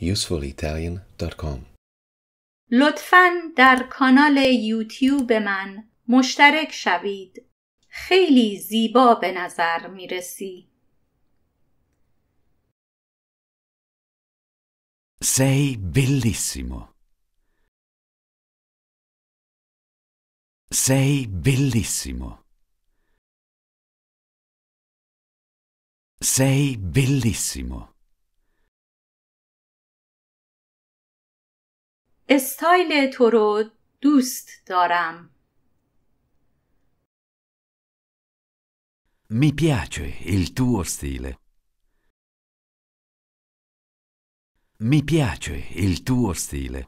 usefulitalian.com لطفا در کانال یوتیوب من مشترک شوید. خیلی زیبا به نظر میرسی. Sei bellissimo. Sei bellissimo. Sei bellissimo. استایل تو رو دوست دارم می piace il tuo stile. Mi piace il tuo stile.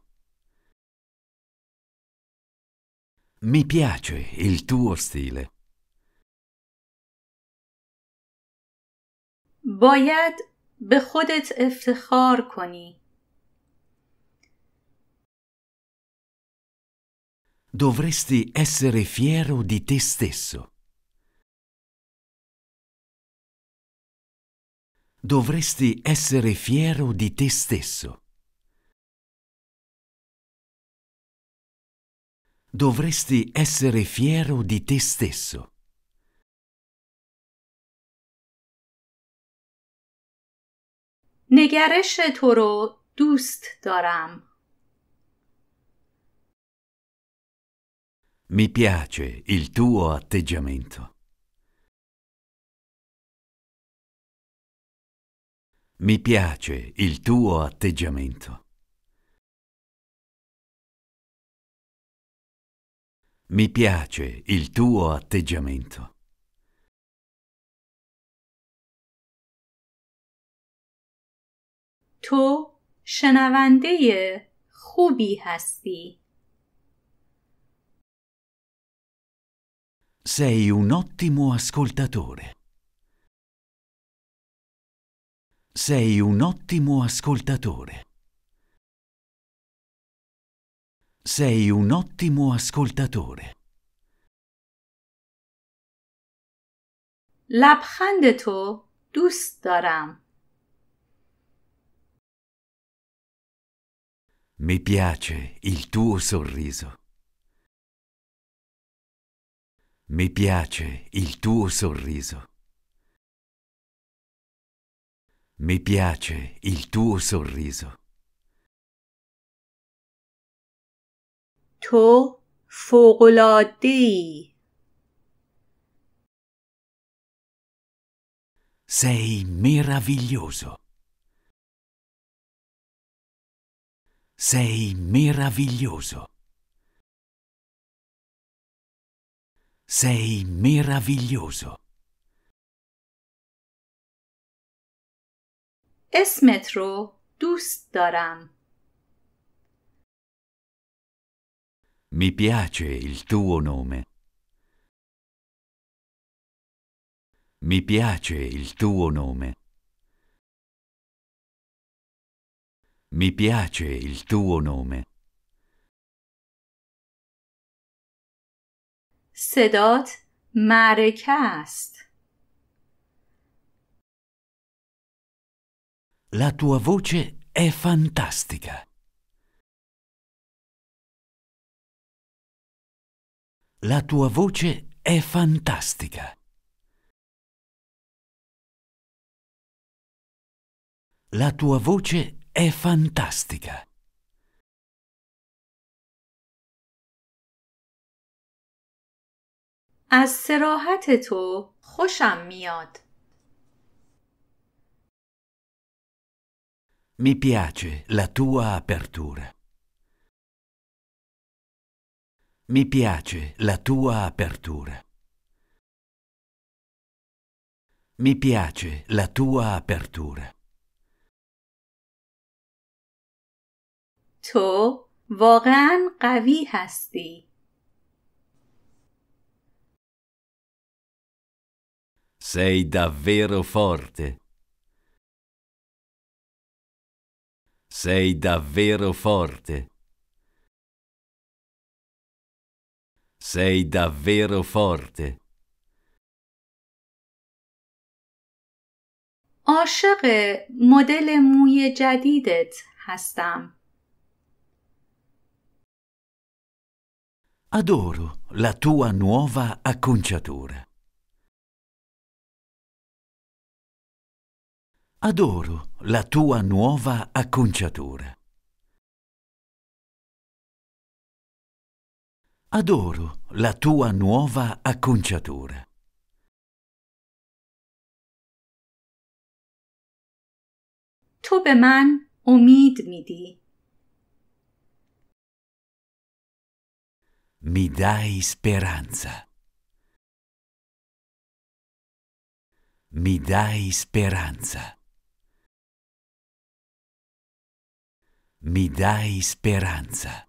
می piace il tuo stile. باید به خودت افتخار کنی. dovresti essere fiero di te stesso. Dovresti essere fiero di te stesso. Dovresti essere fiero di te stesso. نگرش تو رو دوست دارم. Mi piace il tuo atteggiamento. Mi piace il tuo atteggiamento. Mi piace il tuo atteggiamento. Tu, شنونده خوبی هستی. Sei un ottimo ascoltatore. Sei un ottimo ascoltatore. Sei un ottimo ascoltatore. لبخند تو دوست دارم. Mi piace il tuo sorriso. Mi piace il tuo sorriso. Mi piace il tuo sorriso. تو فوقلادی Sei meraviglioso. Sei meraviglioso. Sei meraviglioso. اسمت رو دوست دارم. Mi piace il tuo nome. Mi piace il tuo nome. Mi piace il tuo nome. صدات معرکه است. La tua voce è fantastica. La tua voce è fantastica. La tua voce è fantastica. از سراحت تو خوشم میاد. Mi piace la tua apertura. Mi piace la tua apertura. Mi piace la tua apertura. تو واقعا قوی هستی. Sei davvero forte. Sei davvero forte. Sei davvero forte. عاشق مدل موی جدیدت هستم. Adoro la tua nuova acconciatura. Adoro la tua nuova acconciatura. Adoro la tua nuova acconciatura. Tu به من امید میدی. Mi dai speranza. Mi dai speranza. mi dai speranza.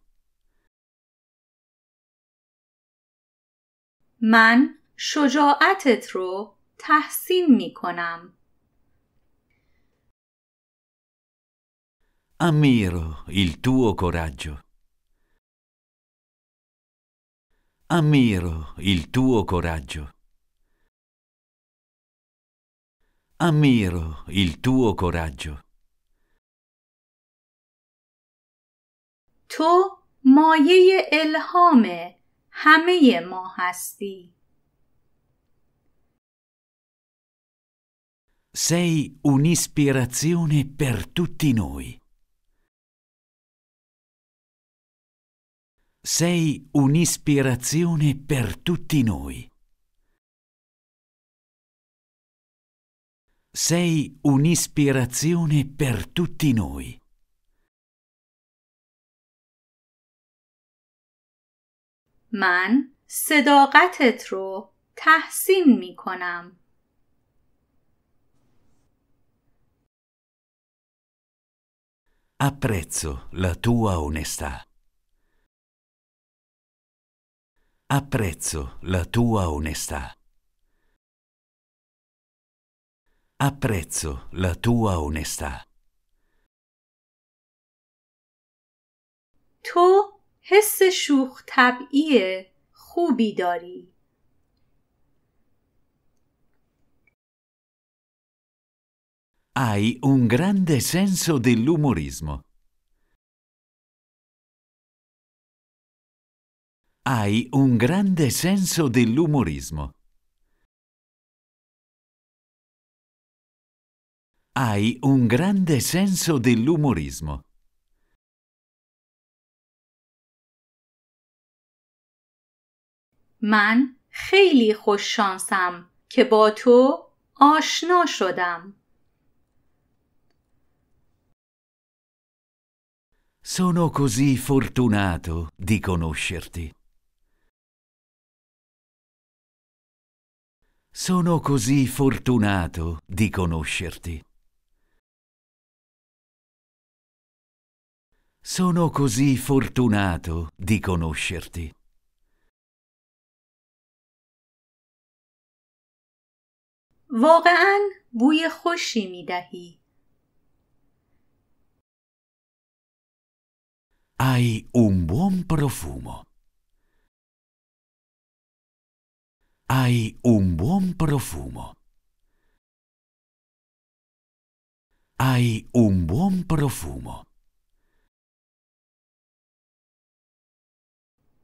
من شجاعتت رو تحسین می کنم. Ammiro il tuo coraggio. Ammiro il tuo coraggio. Ammiro il tuo coraggio. تو مایه الهام همه ما هستی Sei un'ispirazione per tutti noi. Sei un'ispirazione per tutti noi. Sei un'ispirazione per tutti noi. من صداقتت رو تحسین می کنم. Apprezzo la tua onestà. Apprezzo la tua onestà. Apprezzo la tua onestà. Tu حس شوخ طبعی خوبی داری Hai un grande senso dell'umorismo. Hai un grande senso dell'umorismo. Hai un grande senso dell'umorismo. من خیلی خوش شانسم که با تو آشنا شدم. Sono così fortunato di conoscerti. Sono così fortunato di conoscerti. Sono così fortunato di conoscerti. واقعا بوی خوشی می دهی. Hai un buon profumo. Hai un buon profumo. Hai un buon profumo.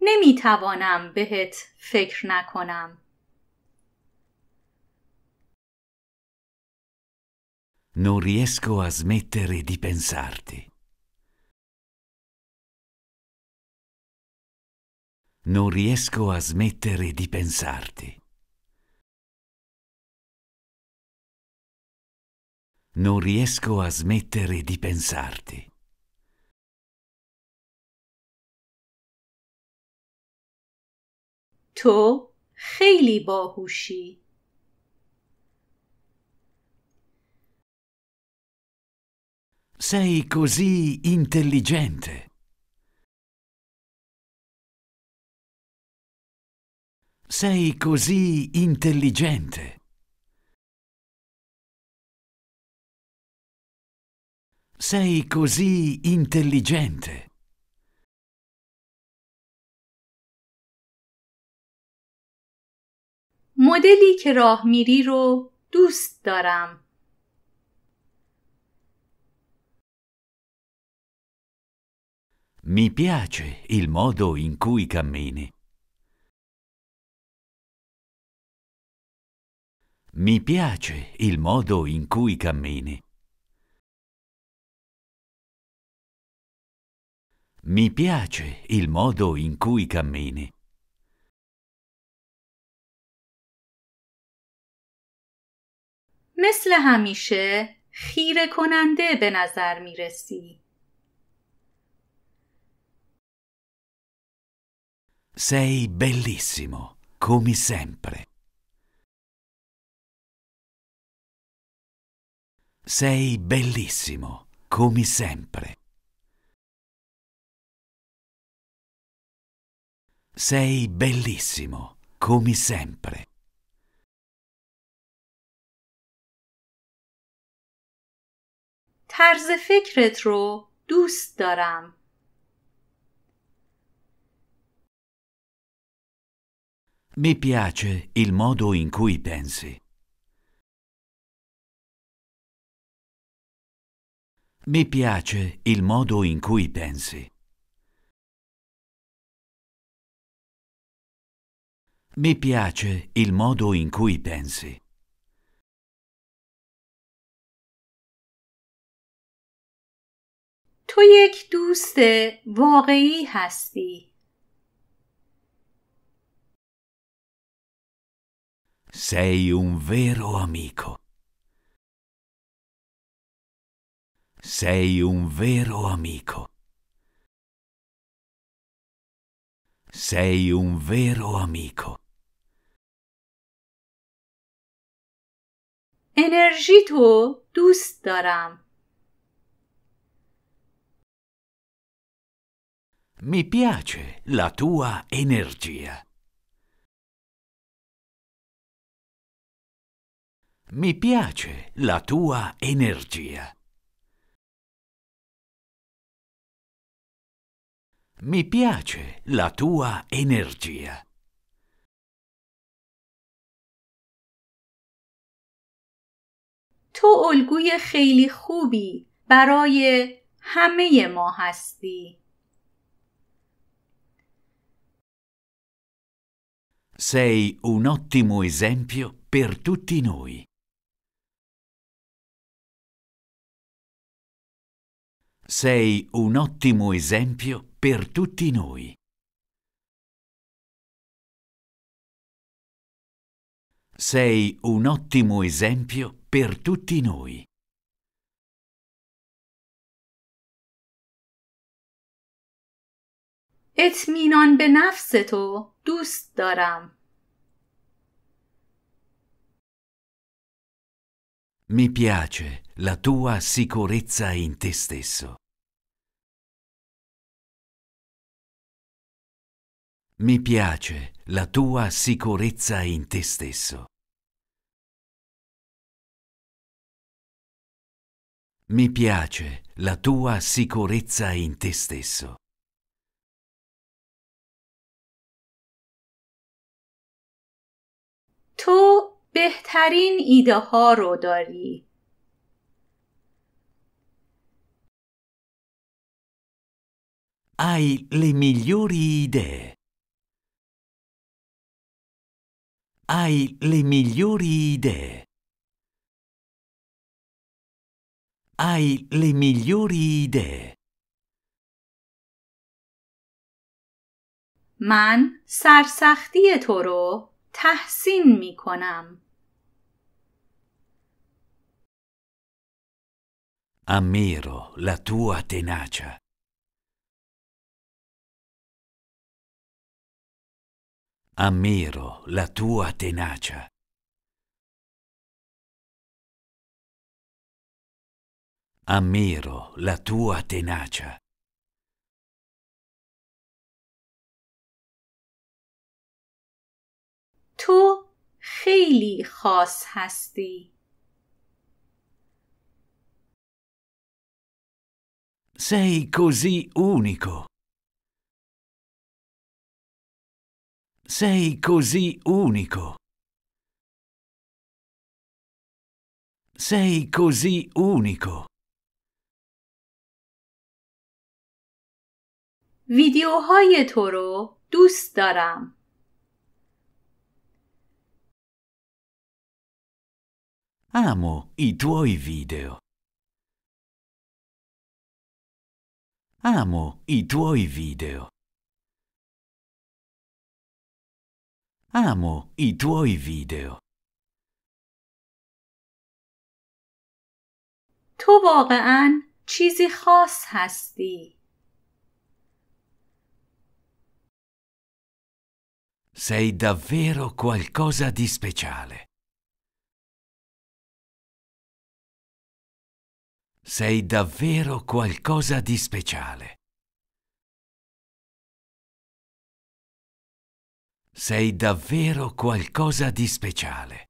نمی توانم بهت فکر نکنم. Non riesco a smettere di pensarti. Non riesco a smettere di pensarti. Non riesco a smettere di pensarti. تو خیلی باهوشی Sei così intelligente. Sei così intelligente. Sei così intelligente. مدلی که راه میری رو دوست دارم. Mi piace il modo in cui cammini. Mi piace il modo in cui cammini. Mi piace il modo in cui cammini. مثل همیشه خیره کننده به نظر می رسی. Sei bellissimo, come sempre. Sei bellissimo, come sempre. Sei bellissimo, come sempre. طرز فکرت رو دوست دارم. Mi piace il modo in cui pensi. Mi piace il modo in cui pensi. Mi piace il modo in cui pensi. تو یک دوست واقعی هستی. Sei un vero amico. Sei un vero amico. Sei un vero amico. انرژی tuo دوست دارم. Mi piace la tua energia. Mi piace la tua energia. Mi piace la tua energia. تو الگوی خیلی خوبی برای همه ما هستی. Sei un ottimo esempio per tutti noi. Sei un ottimo esempio per tutti noi. Sei un ottimo esempio per tutti noi. اطمینان به نفس تو دوست دارم. Mi piace la tua sicurezza in te stesso. Mi piace la tua sicurezza in te stesso. Mi piace la tua sicurezza in te stesso. Tu بهترین ایده ها رو داری ای le migliori idee. ای le migliori idee. Hai le migliori idee. من سرسختی تو رو تحسین می کنم. ammiro la tua tenacia. Ammiro la tua tenacia. Ammiro la tua tenacia. Tu خیلی خاص hasti Sei così unico. Sei così unico. Sei così unico. Video تو رو دوست Amo i tuoi video. Amo i tuoi video. Amo i tuoi video. تو واقعا چیزی خاص هستی. Sei davvero qualcosa di speciale. sei davvero qualcosa di speciale. Sei davvero qualcosa di speciale.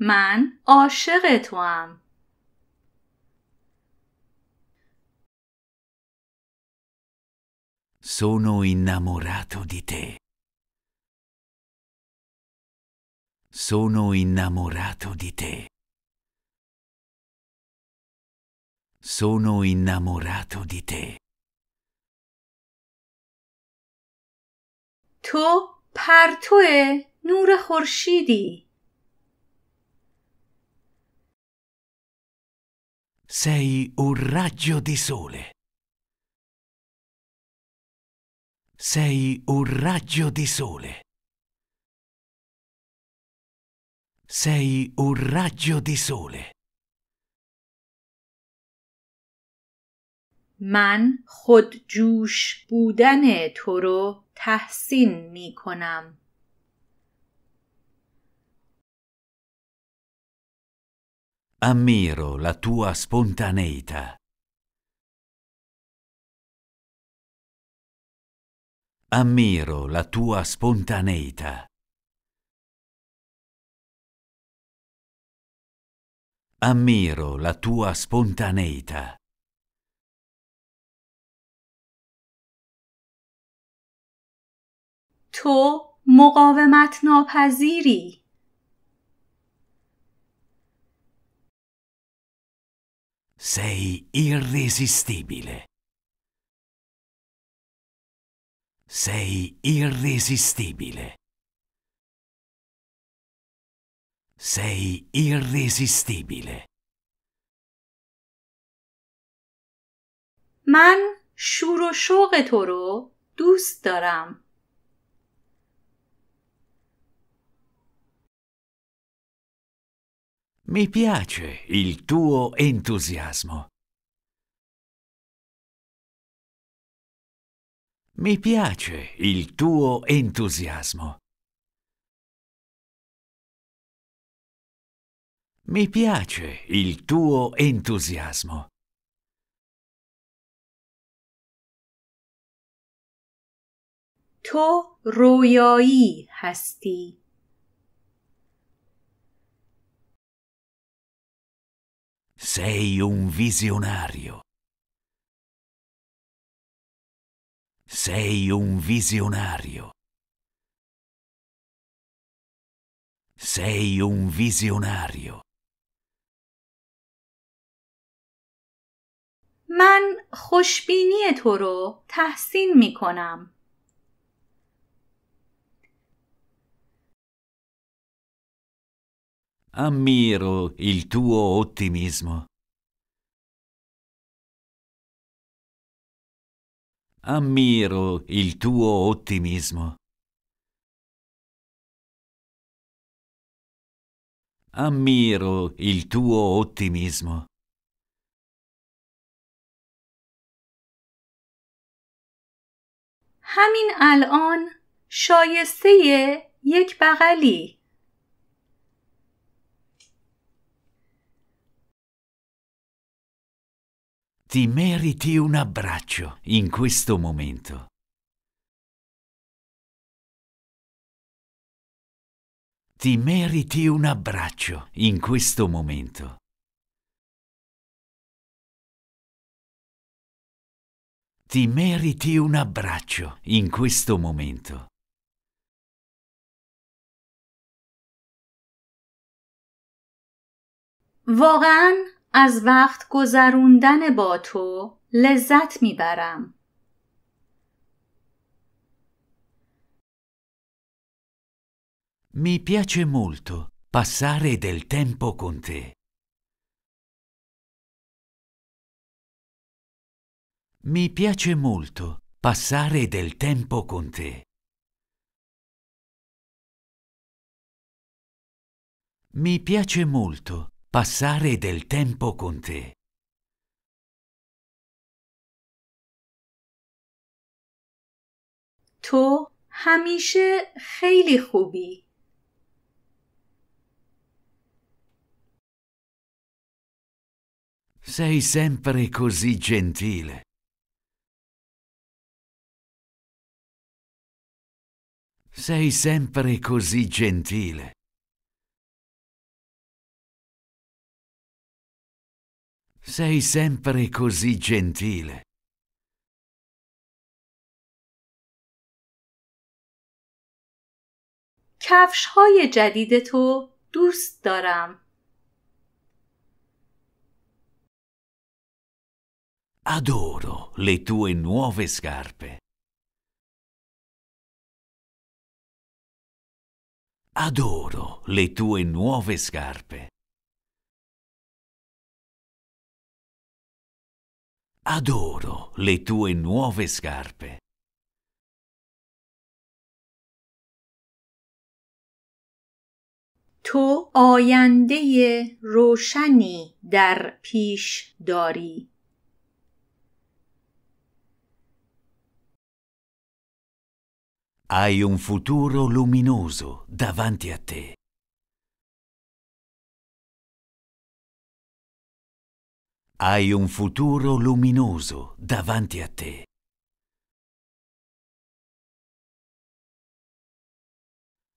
Man عاشق Sono innamorato di te. sono innamorato di te. Sono innamorato di te. Tu پرتو نور خورشیدی. Sei un raggio di sole. Sei un raggio di sole. Sei un raggio di sole. من خودجوش بودن تو رو تحسین می کنم. Ammiro la tua spontaneità. Ammiro la tua spontaneità. ammiro la tua spontaneità. تو مقاومت ناپذیری Sei irresistibile. Sei irresistibile. Sei irresistibile. Man شور و شوق تو رو دوست Mi piace il tuo entusiasmo. Mi piace il tuo entusiasmo. Mi piace il tuo entusiasmo. تو رویایی هستی Sei un visionario. Sei un visionario. Sei un visionario. من خوشبینی تو رو تحسین می کنم. Ammiro il tuo ottimismo. Ammiro il tuo ottimismo. Ammiro il tuo ottimismo. همین الان شایسته یک بغلی Ti meriti un abbraccio in questo momento. Ti meriti un abbraccio in questo momento. ti meriti un abbraccio in questo momento. واقعا از وقت گذروندن با تو لذت میبرم. Mi piace molto passare del tempo con te. Mi piace molto passare del tempo con te. Mi piace molto passare del tempo con te. تو همیشه خیلی خوبی. Sei sempre così gentile. Sei sempre così gentile. Sei sempre così gentile. کفش های جدید تو دوست دارم. Adoro le tue nuove scarpe. Adoro le tue nuove scarpe. Adoro le tue nuove scarpe. تو آینده روشنی در پیش داری. Hai un futuro luminoso davanti a te. Hai un futuro luminoso davanti a te.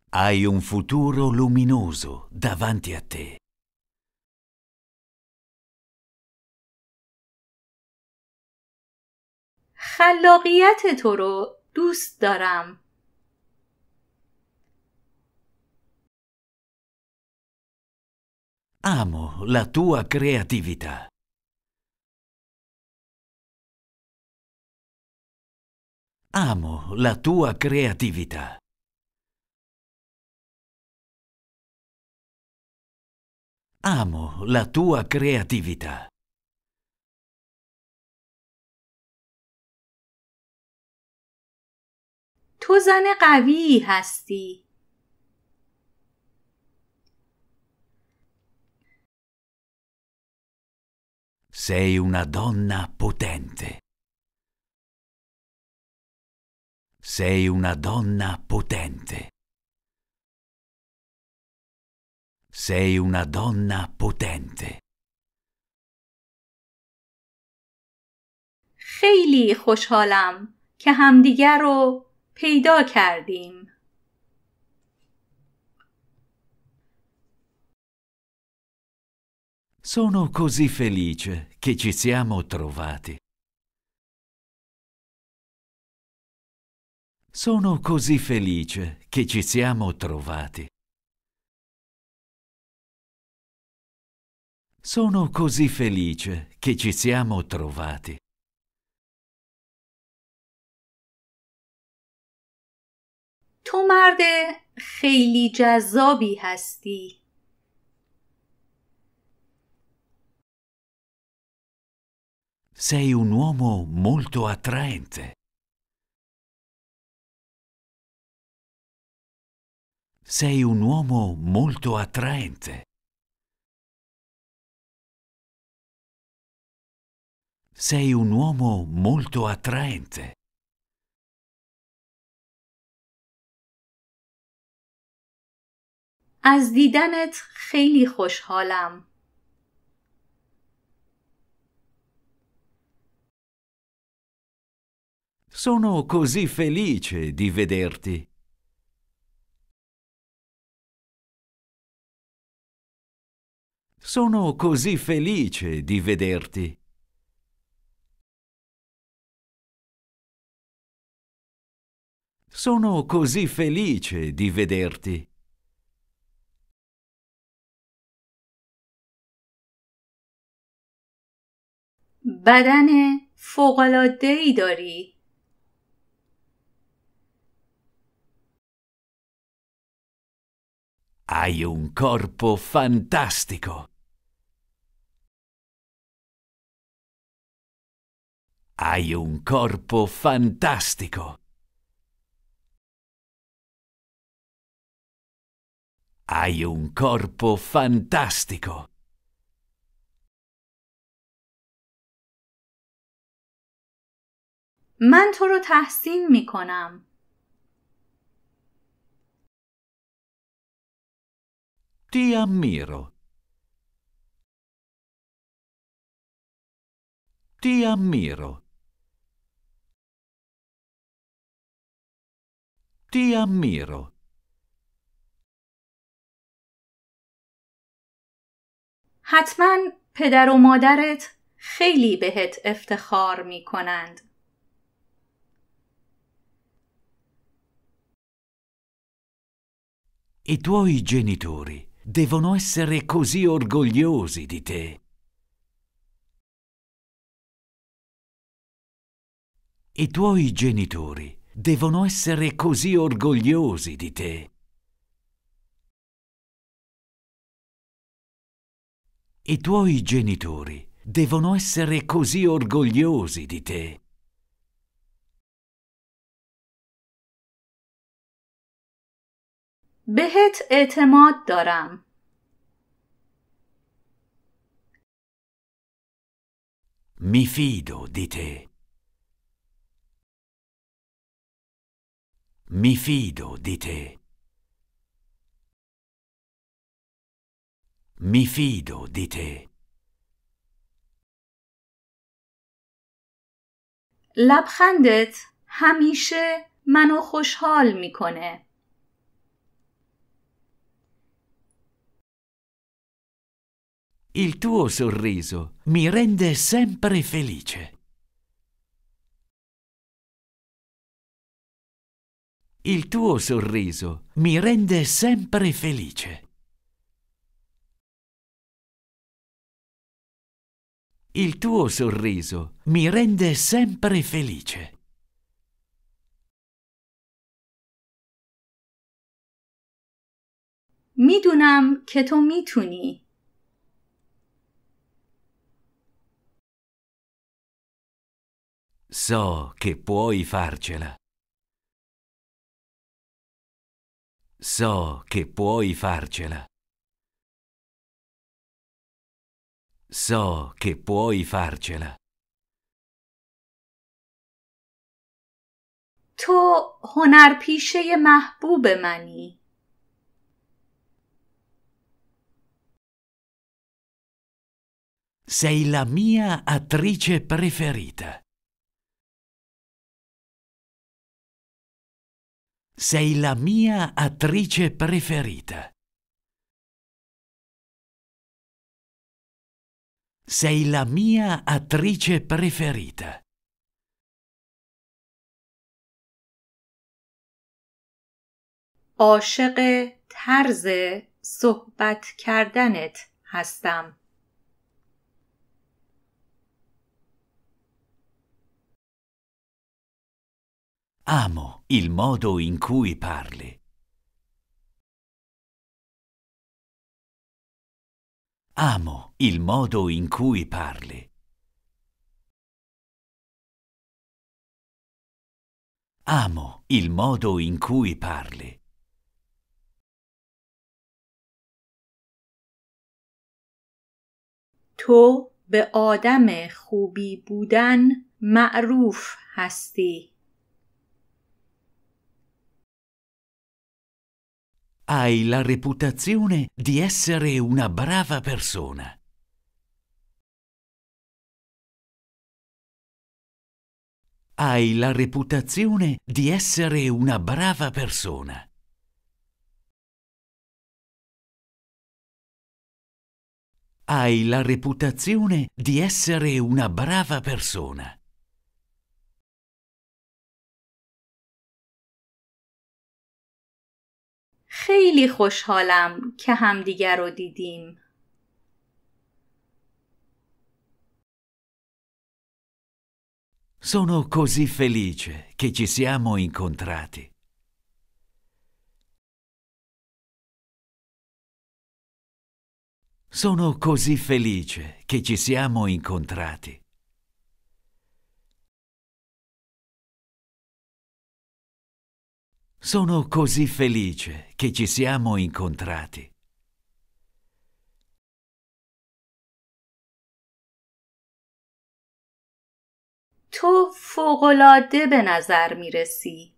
Hai un futuro luminoso davanti a te. خلاقیت تو رو دوست دارم. Amo la tua creatività. Amo la tua creatività. Amo la tua creatività. تو زن قوی هستی. Sei una donna potente. Sei una donna potente. Sei una donna potente. خیلی خوشحالم که همدیگر رو پیدا کردیم. Sono così felice che ci siamo trovati. Sono così felice che ci siamo trovati. Sono così felice che ci siamo trovati. تو مرد خیلی جذابی هستی. Sei un uomo molto attraente. Sei un uomo molto attraente. Sei un uomo molto attraente. از دیدنت خیلی خوشحالم. Sono così felice di vederti. Sono così felice di vederti. Sono così felice di vederti. بدن فوقلاده ای Hai un corpo fantastico. Hai un corpo fantastico. Hai un corpo fantastico. من تو رو تحسین می کنم. Ti ammiro. Ti ammiro. Ti ammiro. حتما پدر و مادرت خیلی بهت افتخار می کنند. I tuoi genitori devono essere così orgogliosi di te. I tuoi genitori devono essere così orgogliosi di te. I tuoi genitori devono essere così orgogliosi di te. بهت اعتماد دارم. میفید و دیته میفید و دیته میفید و دیته لبخندت همیشه منو خوشحال میکنه. Il tuo sorriso mi rende sempre felice. Il tuo sorriso mi rende sempre felice. Il tuo sorriso mi rende sempre felice. میدونم که تو میتونی. So che puoi farcela. So che puoi farcela. So che puoi farcela. تو هنرپیشه محبوب منی Sei la mia attrice preferita. Sei la mia attrice preferita. Sei la mia attrice preferita. عاشق طرز صحبت کردنت هستم. Amo il modo in cui parli. Amo il modo in cui parli. Amo il modo in cui parli. تو به آدم خوبی بودن معروف هستی. hai la reputazione di essere una brava persona. Hai la reputazione di essere una brava persona. Hai la reputazione di essere una brava persona. خیلی خوشحالم که همدیگر رو دیدیم. Sono così felice che ci siamo incontrati. Sono così felice che ci siamo incontrati. Sono così felice che ci siamo incontrati. تو فوقالعاده به نظر میرسی.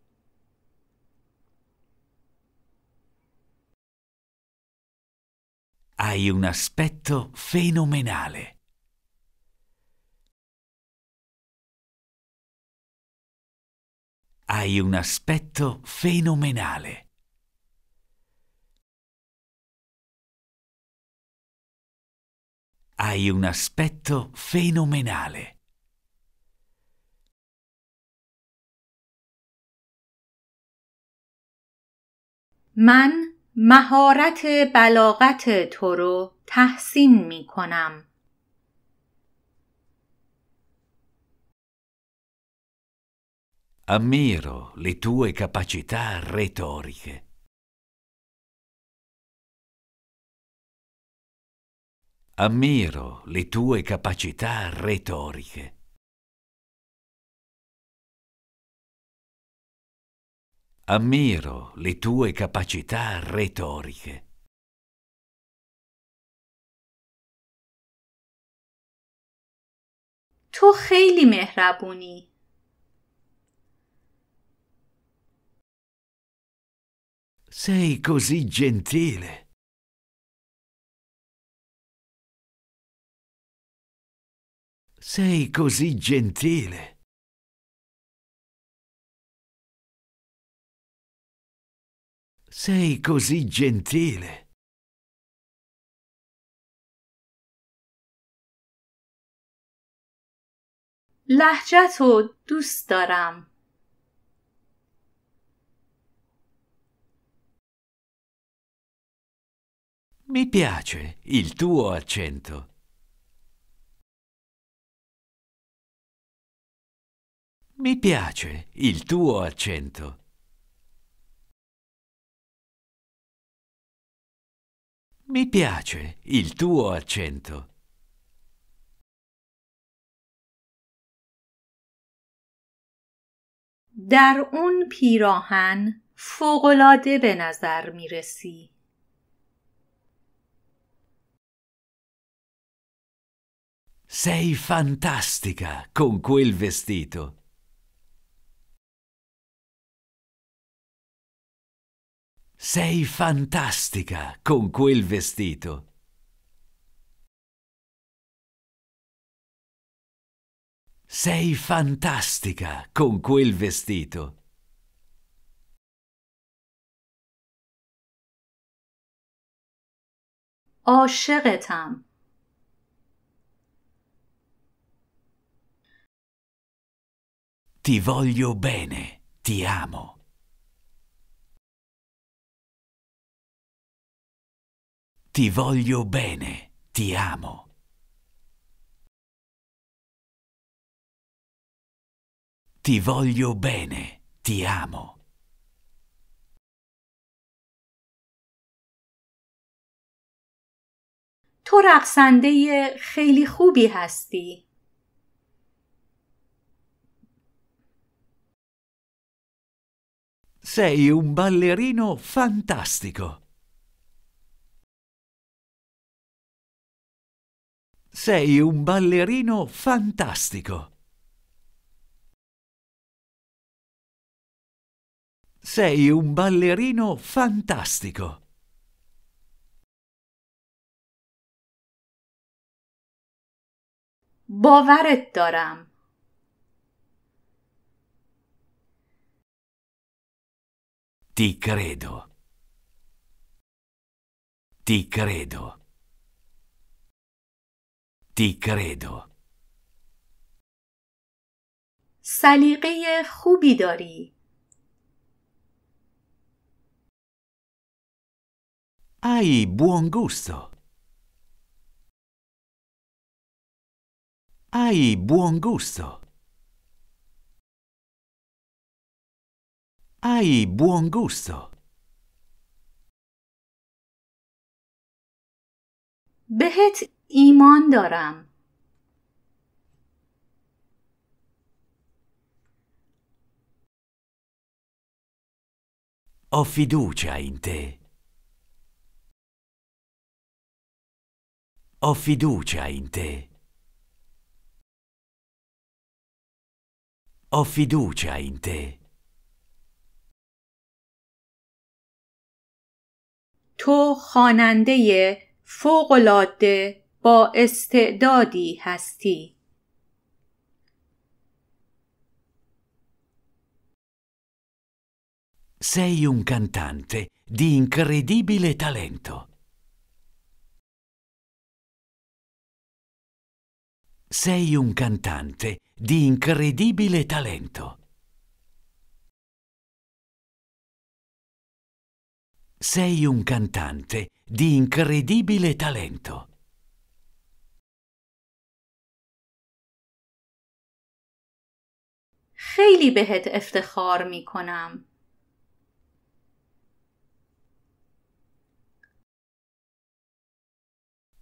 Hai un aspetto fenomenale. Hai un aspetto fenomenale. Hai un aspetto fenomenale. من مهارت بلاغت تو رو تحسین می کنم. ammiro le tue capacità retoriche. Ammiro le tue capacità retoriche. Ammiro le tue capacità retoriche. تو خیلی مهربونی. Sei così gentile. Sei così gentile. Sei così gentile. لحجت و دوست دارم Mi piace il tuo accento. Mi piace il tuo accento. Mi piace il tuo accento. در un پیراهن فوقالعاده به نظر می Sei fantastica con quel vestito. Sei fantastica con quel vestito. Sei fantastica con quel vestito. عاشقتم Ti voglio bene, ti amo. Ti voglio bene, ti amo. Ti voglio bene, ti amo. تو رقصنده خیلی خوبی هستی. Sei un ballerino fantastico. Sei un ballerino fantastico. Sei un ballerino fantastico. باورت دارم Ti credo. Ti credo. Ti credo. سلیقه خوبی داری. Hai buon gusto. Hai buon gusto. Hai buon gusto. بهت ایمان دارم. Ho fiducia in te. Ho fiducia in te. Ho fiducia in te. تو خواننده فوقالعاده با استعدادی هستی Sei un cantante di incredibile talento. Sei un cantante di incredibile talento. Sei un cantante di incredibile talento. خیلی بهت افتخار می کنم.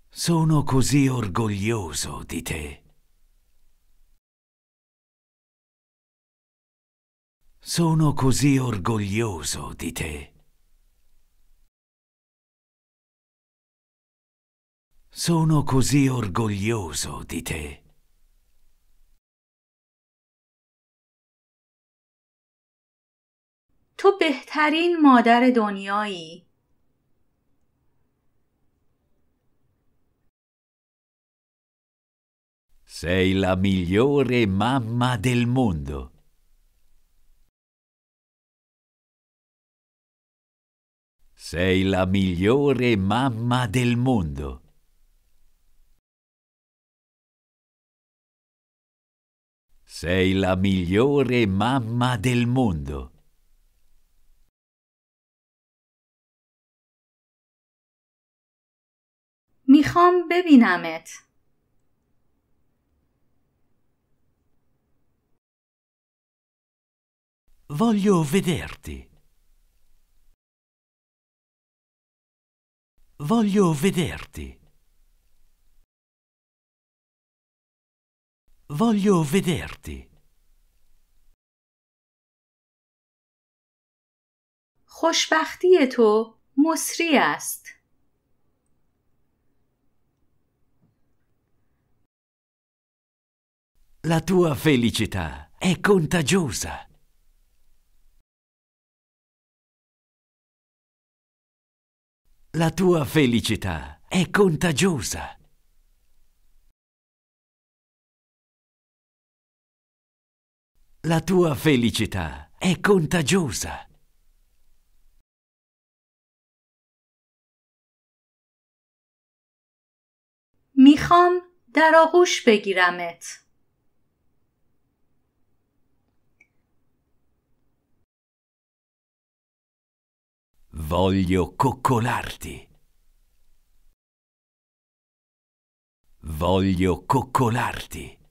Sono così orgoglioso di te. Sono così orgoglioso di te. Sono così orgoglioso di te. تو بهترین مادر دنیایی. Sei la migliore mamma del mondo. Sei la migliore mamma del mondo. Sei la migliore mamma del mondo. میخوام ببینمت. Voglio vederti. Voglio vederti. Voglio vederti. خوشبختی تو مصری است. La tua felicità è contagiosa. La tua felicità è contagiosa. La tua felicità è contagiosa. میخوام در آغوش بگیرمت. Voglio coccolarti. Voglio coccolarti.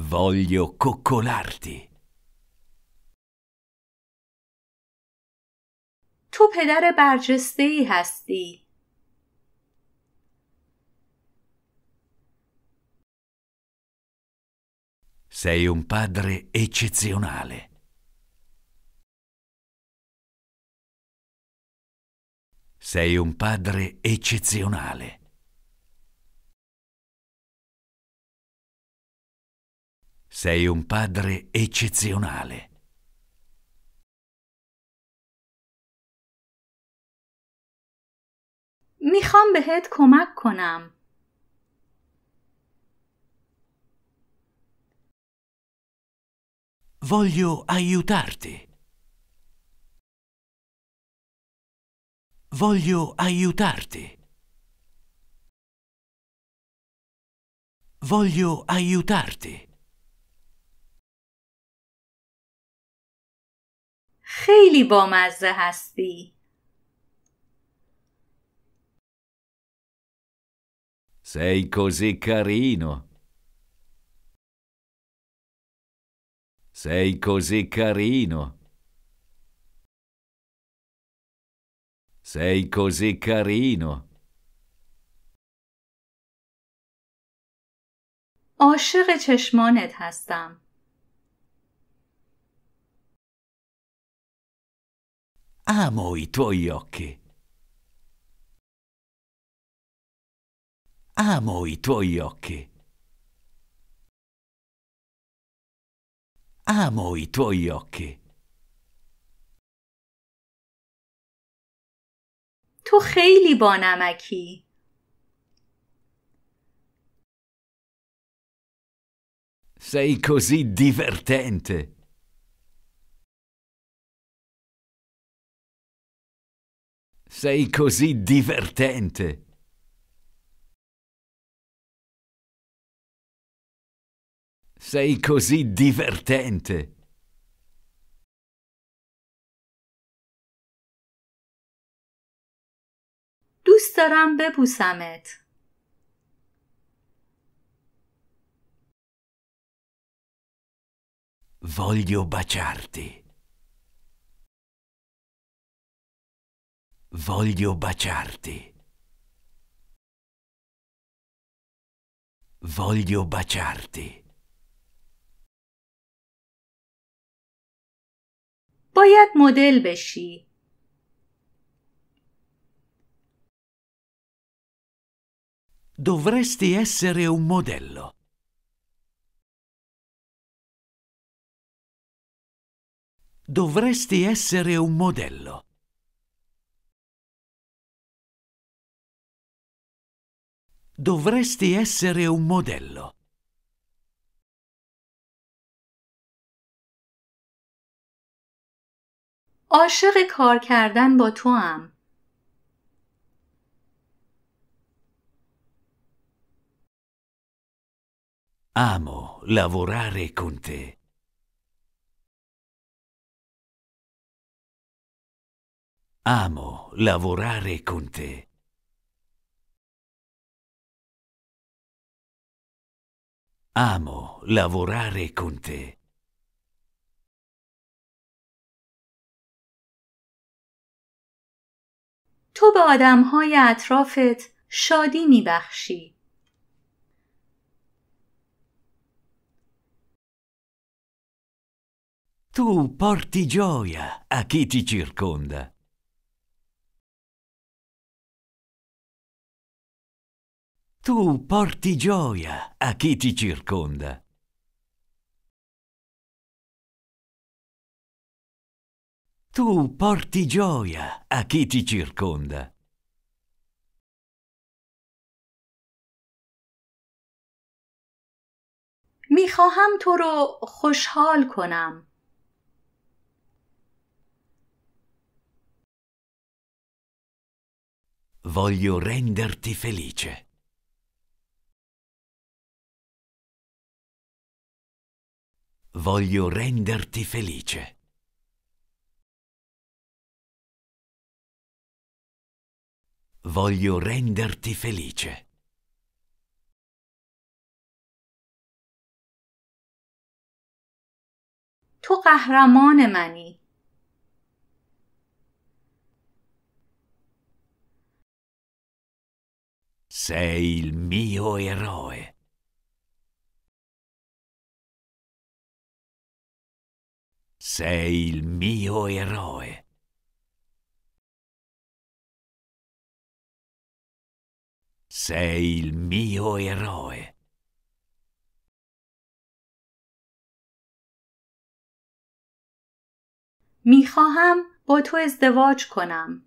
Voglio coccolarti. تو پدر برجسته ای هستی. Sei un padre eccezionale. Sei un padre eccezionale. Sei un padre eccezionale. میخوام بهت کمک کنم. Voglio aiutarti. Voglio aiutarti. Voglio aiutarti. خیلی بامزه هستی. Sei così carino. Sei così carino. Sei così carino. عاشق چشمانت هستم. Amo i tuoi occhi. Amo i tuoi occhi. Amo i tuoi occhi. Tu خیلی با نمکی. Sei così divertente. Sei così divertente. Sei così divertente. دوست دارم ببوسمت. Voglio baciarti. Voglio baciarti. Voglio baciarti. باید مدل بشی. Dovresti essere un modello. Dovresti essere un modello. Dovresti essere un modello. عاشق کار کردن با تو هم. Amo lavorare con te. Amo lavorare con te. Amo lavorare con te. تو به آدم های اطرافت شادی می بخشی. Tu porti gioia a chi ti circonda. Tu porti gioia a chi ti circonda. Tu porti gioia a chi ti circonda. میخواهم تو رو خوشحال کنم. Voglio renderti felice. voglio renderti felice. Voglio renderti felice. تو قهرمان منی. Sei il mio eroe. سیل می میا رئ سی ال میا رائه میخواهم با تو ازدواج کنم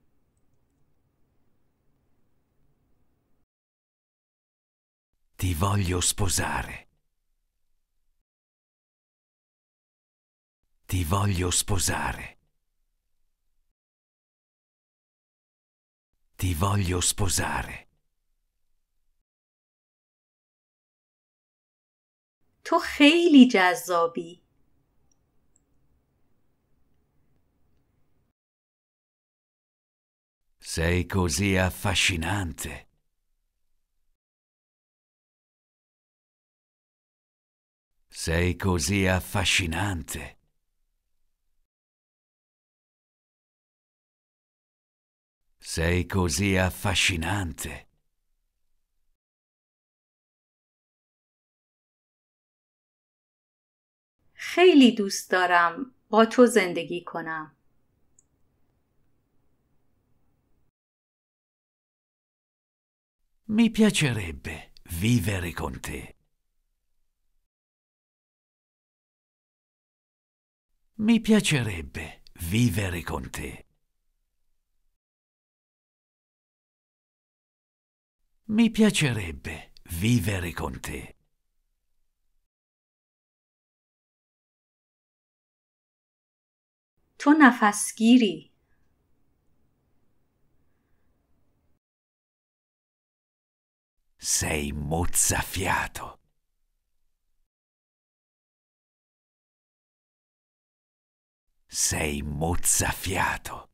تی والی سپزر Ti voglio sposare. Ti voglio sposare. تو خیلی جذابی. Sei così affascinante. Sei così affascinante. Sei così affascinante. خیلی دوست دارم با تو زندگی کنم. Mi piacerebbe vivere con te. Mi piacerebbe vivere con te. Mi piacerebbe vivere con te. تو نفسگیری Sei mozzafiato. Sei mozzafiato.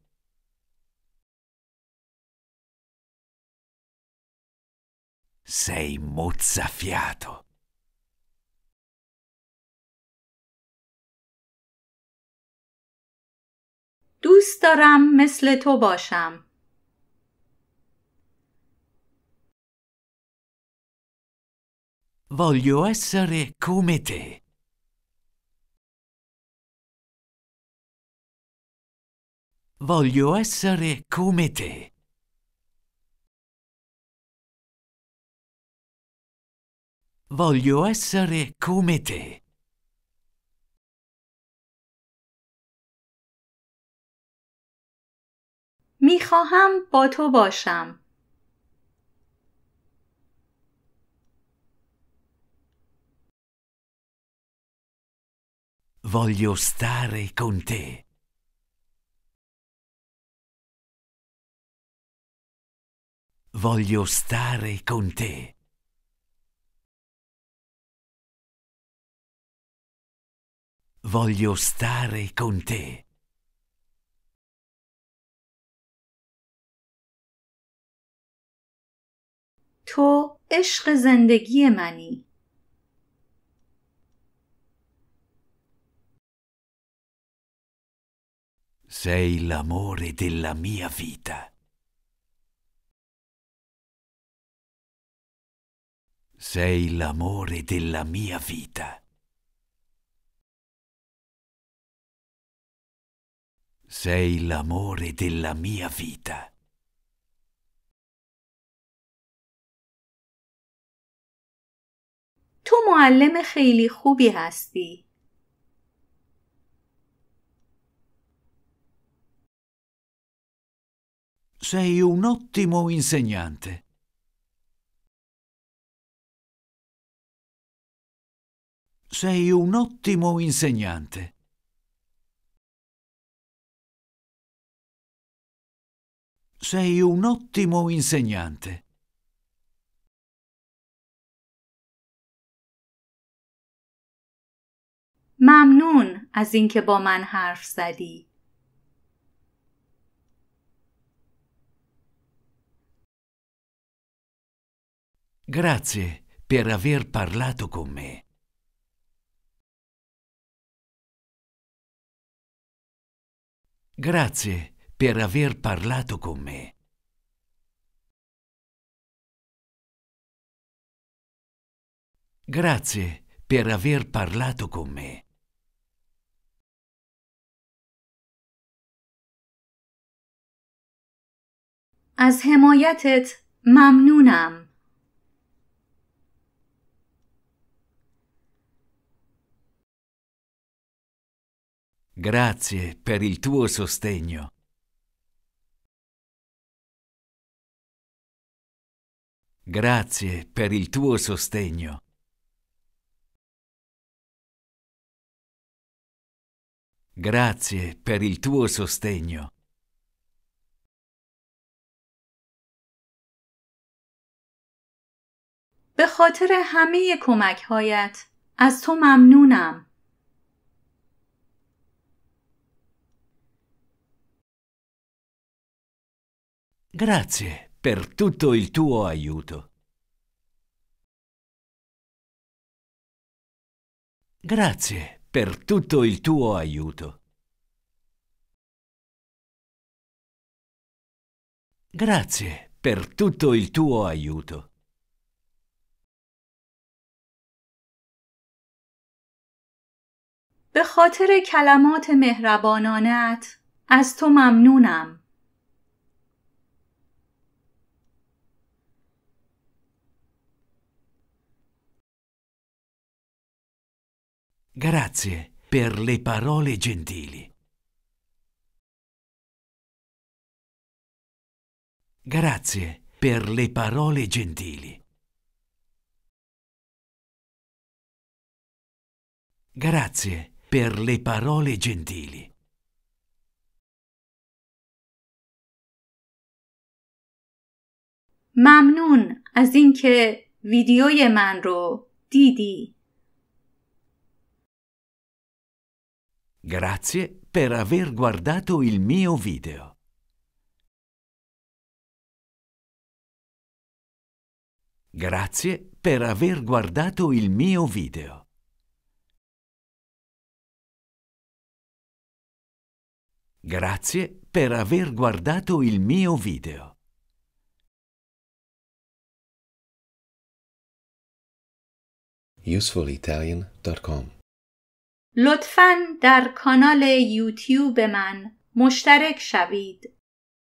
sei mozzafiato. دوست دارم مثل تو باشم. Voglio essere come te. Voglio essere come te. Voglio essere come te. میخواهم با تو باشم. Voglio stare con te. Voglio stare con te. voglio stare con te. تو عشق زندگی منی Sei l'amore della mia vita. Sei l'amore della mia vita. Sei l'amore della mia vita. Tu معلم خیلی خوبی هستی. Sei un ottimo insegnante. Sei un ottimo insegnante. Sei un ottimo insegnante. ممنون از اینکه با من حرف زدی. Grazie per aver parlato con me. Grazie per aver parlato con me. Grazie per aver parlato con me. از حمایتت ممنونم. Grazie per il tuo sostegno. Grazie per il tuo sostegno. Grazie per il tuo sostegno. به خاطر همه کمک هایت از تو ممنونم. Grazie per tutto il tuo aiuto. Grazie per tutto il tuo aiuto. Grazie per tutto il tuo aiuto. به خاطر کلمات مهربانانت از تو ممنونم. Grazie per le parole gentili. Grazie per le parole gentili. Grazie per le parole gentili. ممنون از اینکه ویدیوی من رو دیدی. Grazie per aver guardato il mio video. Grazie per aver guardato il mio video. Grazie per aver guardato il mio video. usefulitalian.com لطفا در کانال یوتیوب من مشترک شوید.